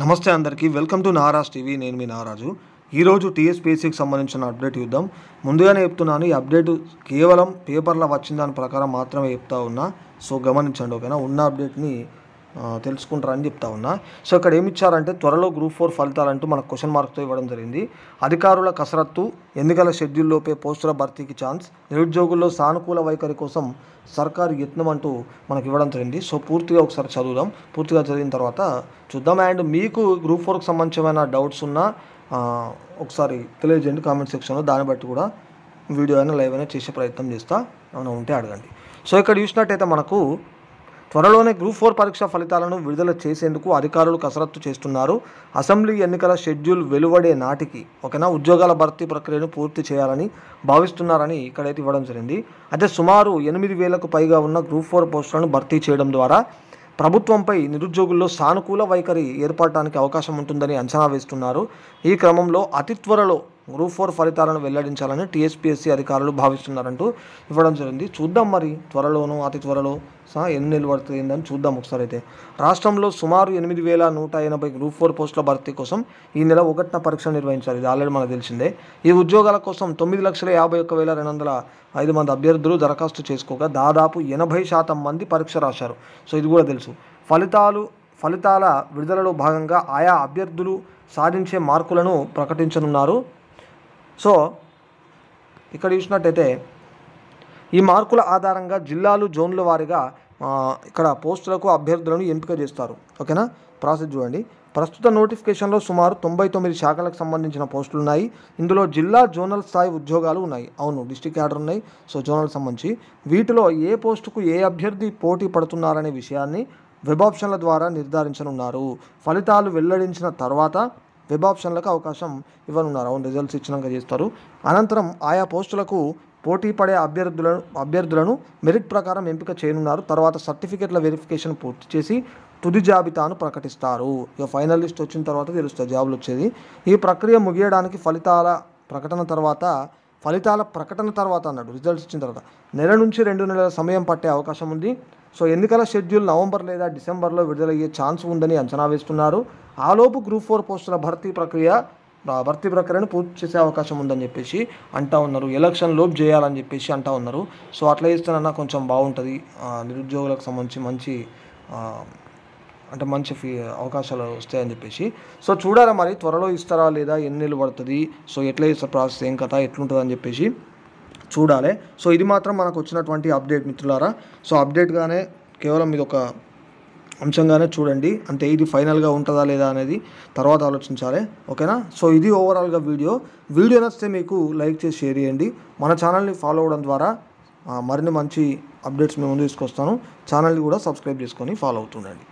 నమస్తే అందరికీ welcome to నారాజ్ TV నేను మీ నారాజు ఈరోజు టీఎస్పీఎస్సీకి సంబంధించిన అప్డేట్ చూద్దాం ముందుగానే చెప్తున్నాను ఈ అప్డేట్ కేవలం పేపర్లో వచ్చిన దాని ప్రకారం మాత్రమే చెప్తా ఉన్నా సో గమనించండి ఓకేనా ఉన్న అప్డేట్ని తెలుసుకుంటారని చెప్తా ఉన్నా సో ఇక్కడ ఏమి ఇచ్చారంటే త్వరలో గ్రూప్ ఫోర్ ఫలితాలంటూ మనకు క్వశ్చన్ మార్క్తో ఇవ్వడం జరిగింది అధికారుల కసరత్తు ఎన్నికల షెడ్యూల్లోపే పోస్టుల భర్తీకి ఛాన్స్ నిరుద్యోగుల్లో సానుకూల వైఖరి కోసం సర్కారు యత్నం అంటూ మనకి ఇవ్వడం జరిగింది సో పూర్తిగా ఒకసారి చదువుదాం పూర్తిగా చదివిన తర్వాత చూద్దాం అండ్ మీకు గ్రూప్ ఫోర్కి సంబంధించిన డౌట్స్ ఉన్నా ఒకసారి తెలియజేయండి కామెంట్ సెక్షన్లో దాన్ని బట్టి కూడా వీడియో అయినా లైవ్ అయినా చేసే ప్రయత్నం చేస్తా ఏమైనా ఉంటే అడగండి సో ఇక్కడ చూసినట్టయితే మనకు త్వరలోనే గ్రూప్ ఫోర్ పరీక్ష ఫలితాలను విడుదల చేసేందుకు అధికారులు కసరత్తు చేస్తున్నారు అసెంబ్లీ ఎన్నికల షెడ్యూల్ వెలువడే నాటికి ఒకనా ఉద్యోగాల భర్తీ ప్రక్రియను పూర్తి చేయాలని భావిస్తున్నారని ఇక్కడైతే ఇవ్వడం జరిగింది అయితే సుమారు ఎనిమిది వేలకు పైగా ఉన్న గ్రూప్ ఫోర్ పోస్టులను భర్తీ చేయడం ద్వారా ప్రభుత్వంపై నిరుద్యోగుల్లో సానుకూల వైఖరి ఏర్పడటానికి అవకాశం ఉంటుందని అంచనా వేస్తున్నారు ఈ క్రమంలో అతి త్వరలో గ్రూప్ ఫోర్ ఫలితాలను వెల్లడించాలని టీఎస్పీఎస్సీ అధికారులు భావిస్తున్నారంటూ ఇవ్వడం జరిగింది చూద్దాం మరి త్వరలోనూ అతి త్వరలో సహా ఎన్ని నిలబడుతుందని చూద్దాం ఒకసారి అయితే రాష్ట్రంలో సుమారు ఎనిమిది వేల నూట ఎనభై గ్రూప్ ఫోర్ పోస్టుల భర్తీ కోసం ఈ నెల ఒకటిన పరీక్ష నిర్వహించారు ఇది ఆల్రెడీ మనకు తెలిసిందే ఈ ఉద్యోగాల కోసం తొమ్మిది లక్షల యాభై ఒక్క వేల రెండు వందల ఐదు మంది అభ్యర్థులు దరఖాస్తు చేసుకోగా దాదాపు ఎనభై శాతం మంది పరీక్ష రాశారు సో ఇది కూడా తెలుసు ఫలితాలు ఫలితాల విడుదలలో భాగంగా ఆయా అభ్యర్థులు సాధించే మార్కులను ప్రకటించనున్నారు సో ఇక్కడ చూసినట్టయితే ఈ మార్కుల ఆధారంగా జిల్లాలు జోన్ల వారీగా ఇక్కడ పోస్టులకు అభ్యర్థులను ఎంపిక చేస్తారు ఓకేనా ప్రాసెస్ చూడండి ప్రస్తుత నోటిఫికేషన్లో సుమారు తొంభై తొమ్మిది శాఖలకు సంబంధించిన పోస్టులు ఉన్నాయి ఇందులో జిల్లా జోనల్ స్థాయి ఉద్యోగాలు ఉన్నాయి అవును డిస్టిక్ క్యాడర్ ఉన్నాయి సో జోనల్ సంబంధించి వీటిలో ఏ పోస్టుకు ఏ అభ్యర్థి పోటీ పడుతున్నారనే విషయాన్ని వెబ్ ఆప్షన్ల ద్వారా నిర్ధారించనున్నారు ఫలితాలు వెల్లడించిన తర్వాత వెబ్ ఆప్షన్లకు అవకాశం ఇవ్వనున్నారు అవును రిజల్ట్స్ ఇచ్చినాక చేస్తారు అనంతరం ఆయా పోస్టులకు పోటీ పడే అభ్యర్థులను అభ్యర్థులను మెరిట్ ప్రకారం ఎంపిక చేయనున్నారు తర్వాత సర్టిఫికెట్ల వెరిఫికేషన్ పూర్తి చేసి తుది జాబితాను ప్రకటిస్తారు ఇక ఫైనల్ లిస్ట్ వచ్చిన తర్వాత తెలుస్తుంది జాబులు వచ్చేది ఈ ప్రక్రియ ముగియడానికి ఫలితాల ప్రకటన తర్వాత ఫలితాల ప్రకటన తర్వాత అన్నాడు రిజల్ట్స్ ఇచ్చిన తర్వాత నెల నుంచి రెండు నెలల సమయం పట్టే అవకాశం ఉంది సో ఎన్నికల షెడ్యూల్ నవంబర్ లేదా డిసెంబర్లో విడుదలయ్యే ఛాన్స్ ఉందని అంచనా వేస్తున్నారు ఆలోపు గ్రూప్ ఫోర్ పోస్టుల భర్తీ ప్రక్రియ భర్తీ ప్రక్రియను పూర్తి చేసే అవకాశం ఉందని చెప్పేసి అంటా ఉన్నారు ఎలక్షన్ లోపు చేయాలని చెప్పేసి అంటా ఉన్నారు సో అట్లా చేస్తానన్నా కొంచెం బాగుంటుంది నిరుద్యోగులకు సంబంధించి మంచి అంటే మంచి ఫీ అవకాశాలు వస్తాయని చెప్పేసి సో చూడాలా మరి త్వరలో ఇస్తారా లేదా ఎన్ని నెలలు పడుతుంది సో ఎట్లా ఇస్తారు ప్రాసెస్ ఏం కథ ఎట్లుంటుంది అని చెప్పేసి చూడాలి సో ఇది మాత్రం మనకు వచ్చినటువంటి అప్డేట్ మిత్రులారా సో అప్డేట్గానే కేవలం ఇది ఒక అంశంగానే చూడండి అంటే ఇది ఫైనల్గా ఉంటుందా లేదా అనేది తర్వాత ఆలోచించాలి ఓకేనా సో ఇది ఓవరాల్గా వీడియో వీడియో నచ్చితే మీకు లైక్ చేసి షేర్ చేయండి మన ఛానల్ని ఫాలో అవ్వడం ద్వారా మరిన్ని మంచి అప్డేట్స్ మేము తీసుకొస్తాను ఛానల్ని కూడా సబ్స్క్రైబ్ చేసుకొని ఫాలో అవుతుండండి